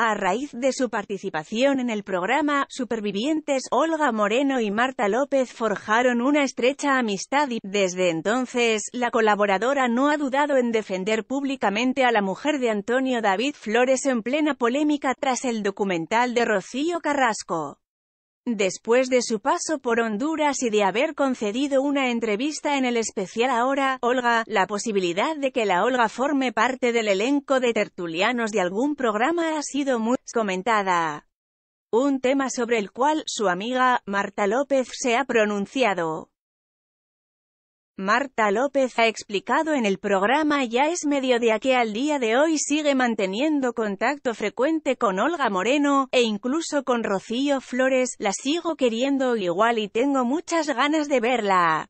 A raíz de su participación en el programa Supervivientes, Olga Moreno y Marta López forjaron una estrecha amistad y, desde entonces, la colaboradora no ha dudado en defender públicamente a la mujer de Antonio David Flores en plena polémica tras el documental de Rocío Carrasco. Después de su paso por Honduras y de haber concedido una entrevista en el especial Ahora, Olga, la posibilidad de que la Olga forme parte del elenco de tertulianos de algún programa ha sido muy comentada. Un tema sobre el cual su amiga, Marta López, se ha pronunciado. Marta López ha explicado en el programa Ya es mediodía que al día de hoy sigue manteniendo contacto frecuente con Olga Moreno, e incluso con Rocío Flores, la sigo queriendo igual y tengo muchas ganas de verla.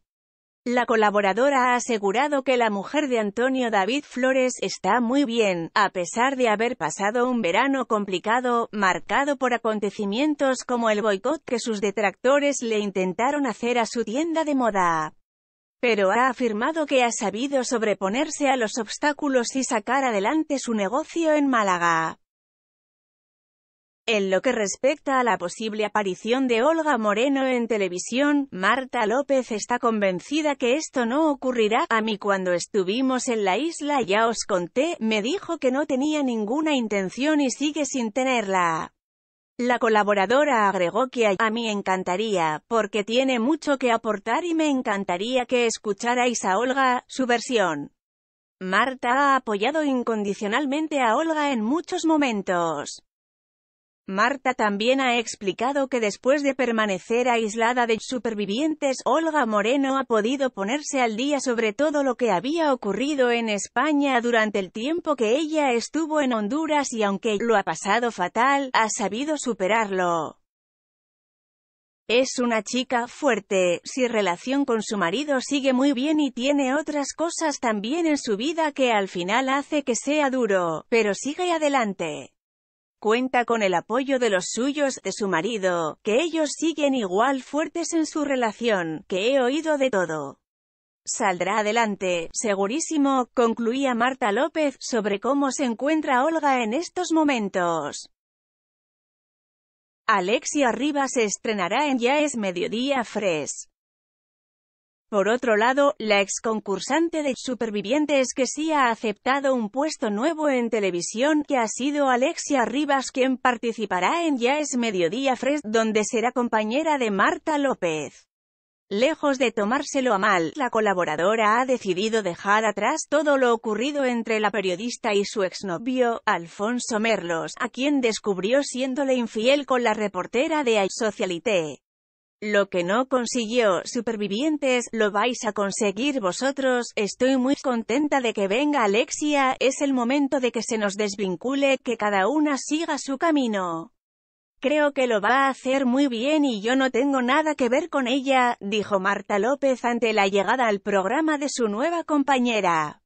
La colaboradora ha asegurado que la mujer de Antonio David Flores está muy bien, a pesar de haber pasado un verano complicado, marcado por acontecimientos como el boicot que sus detractores le intentaron hacer a su tienda de moda pero ha afirmado que ha sabido sobreponerse a los obstáculos y sacar adelante su negocio en Málaga. En lo que respecta a la posible aparición de Olga Moreno en televisión, Marta López está convencida que esto no ocurrirá. A mí cuando estuvimos en la isla ya os conté, me dijo que no tenía ninguna intención y sigue sin tenerla. La colaboradora agregó que a mí encantaría, porque tiene mucho que aportar y me encantaría que escucharais a Olga, su versión. Marta ha apoyado incondicionalmente a Olga en muchos momentos. Marta también ha explicado que después de permanecer aislada de supervivientes, Olga Moreno ha podido ponerse al día sobre todo lo que había ocurrido en España durante el tiempo que ella estuvo en Honduras y aunque lo ha pasado fatal, ha sabido superarlo. Es una chica fuerte, si relación con su marido sigue muy bien y tiene otras cosas también en su vida que al final hace que sea duro, pero sigue adelante. Cuenta con el apoyo de los suyos, de su marido, que ellos siguen igual fuertes en su relación, que he oído de todo. Saldrá adelante, segurísimo, concluía Marta López, sobre cómo se encuentra Olga en estos momentos. Alexia Rivas se estrenará en Ya es Mediodía Fresh. Por otro lado, la ex concursante de Supervivientes que sí ha aceptado un puesto nuevo en televisión, que ha sido Alexia Rivas quien participará en Ya es Mediodía Fresh, donde será compañera de Marta López. Lejos de tomárselo a mal, la colaboradora ha decidido dejar atrás todo lo ocurrido entre la periodista y su exnovio, Alfonso Merlos, a quien descubrió siéndole infiel con la reportera de iSocialité. Lo que no consiguió Supervivientes, lo vais a conseguir vosotros, estoy muy contenta de que venga Alexia, es el momento de que se nos desvincule, que cada una siga su camino. Creo que lo va a hacer muy bien y yo no tengo nada que ver con ella, dijo Marta López ante la llegada al programa de su nueva compañera.